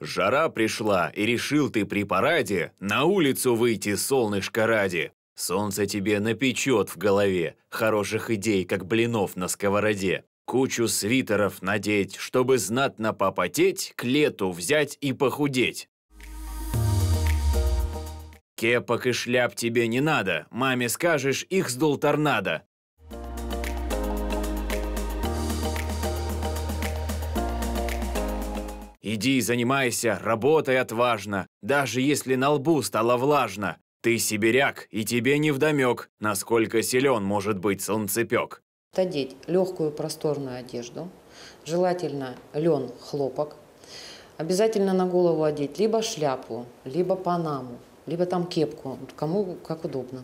Жара пришла, и решил ты при параде На улицу выйти, солнышко ради. Солнце тебе напечет в голове Хороших идей, как блинов на сковороде. Кучу свитеров надеть, чтобы знатно попотеть, К лету взять и похудеть. Кепок и шляп тебе не надо, маме скажешь, их сдул торнадо. Иди, занимайся, работай отважно, даже если на лбу стало влажно. Ты сибиряк, и тебе невдомек, насколько силен может быть солнцепек. Одеть легкую просторную одежду, желательно лен, хлопок. Обязательно на голову одеть либо шляпу, либо панаму, либо там кепку, кому как удобно.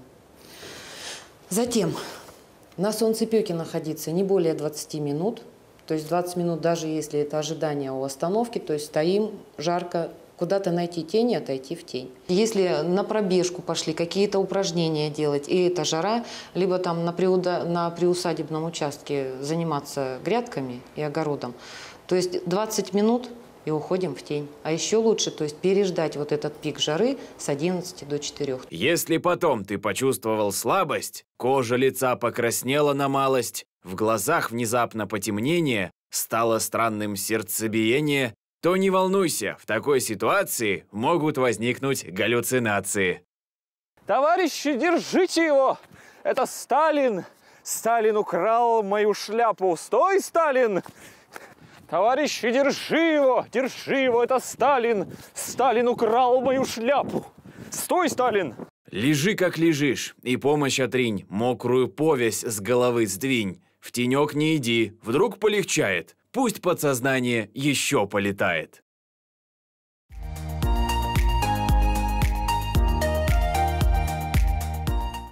Затем на солнцепеке находиться не более 20 минут – то есть 20 минут, даже если это ожидание у остановки, то есть стоим, жарко, куда-то найти тень и отойти в тень. Если на пробежку пошли, какие-то упражнения делать, и это жара, либо там на, приуда, на приусадебном участке заниматься грядками и огородом, то есть 20 минут – и уходим в тень. А еще лучше, то есть переждать вот этот пик жары с 11 до 4. Если потом ты почувствовал слабость, кожа лица покраснела на малость, в глазах внезапно потемнение, стало странным сердцебиение, то не волнуйся, в такой ситуации могут возникнуть галлюцинации. Товарищи, держите его! Это Сталин! Сталин украл мою шляпу! Стой, Сталин! Товарищи, держи его! Держи его! Это Сталин! Сталин украл мою шляпу! Стой, Сталин! Лежи, как лежишь, и помощь отринь, мокрую повесть с головы сдвинь. В тенек не иди, вдруг полегчает, пусть подсознание еще полетает.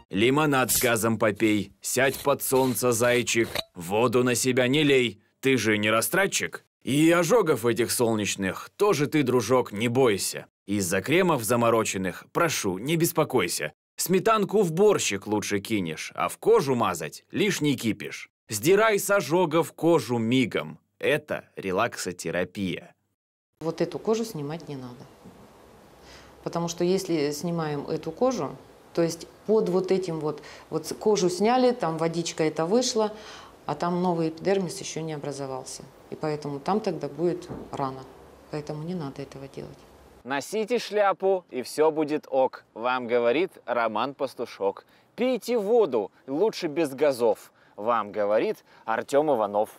Лимонад с газом попей, сядь под солнце, зайчик, воду на себя не лей, ты же не растратчик? И ожогов этих солнечных тоже ты, дружок, не бойся. Из-за кремов замороченных, прошу, не беспокойся. Сметанку в борщик лучше кинешь, а в кожу мазать лишний кипиш. Сдирай с ожогов кожу мигом. Это релаксотерапия. Вот эту кожу снимать не надо. Потому что если снимаем эту кожу, то есть под вот этим вот, вот кожу сняли, там водичка это вышла, а там новый эпидермис еще не образовался. И поэтому там тогда будет рано. Поэтому не надо этого делать. Носите шляпу, и все будет ок. Вам говорит Роман Пастушок. Пейте воду, лучше без газов. Вам говорит Артем Иванов.